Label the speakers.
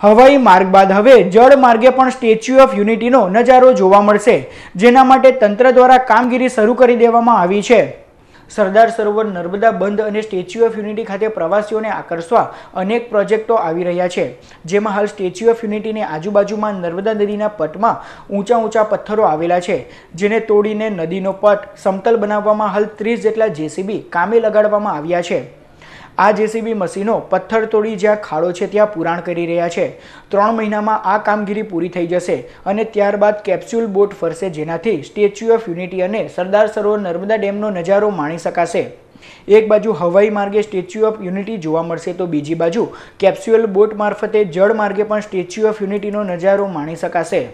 Speaker 1: હવાઈ માર્ગ બાદ હવે જળ માર્ગે પણ સ્ટેચ્યુ ઓફ યુનિટીનો નજારો જોવા મળશે જેના માટે તંત્ર દ્વારા કામગીરી શરૂ કરી દેવામાં આવી છે સરદાર સરોવર નર્મદા બંધ અને સ્ટેચ્યુ ઓફ યુનિટી ખાતે પ્રવાસીઓને આકર્ષવા અનેક પ્રોજેક્ટો આવી રહ્યા છે જેમાં હાલ સ્ટેચ્યુ ઓફ યુનિટીની આજુબાજુમાં નર્મદા નદીના પટમાં ઊંચા ઊંચા પથ્થરો આવેલા છે જેને તોડીને નદીનો પટ સમતલ બનાવવામાં હાલ ત્રીસ જેટલા જેસીબી કામે લગાડવામાં આવ્યા છે આ જેસીબી મશીનો પથ્થર તોડી જ્યાં ખાડો છે ત્યાં પુરાણ કરી રહ્યા છે ત્રણ મહિનામાં આ કામગીરી પૂરી થઈ જશે અને ત્યારબાદ કેપ્સ્યુલ બોટ ફરશે જેનાથી સ્ટેચ્યુ ઓફ યુનિટી અને સરદાર સરોવર નર્મદા ડેમનો નજારો માણી શકાશે એક બાજુ હવાઈ માર્ગે સ્ટેચ્યુ ઓફ યુનિટી જોવા મળશે તો બીજી બાજુ કેપ્સ્યુઅલ બોટ મારફતે જળ માર્ગે પણ સ્ટેચ્યુ ઓફ યુનિટીનો નજારો માણી શકાશે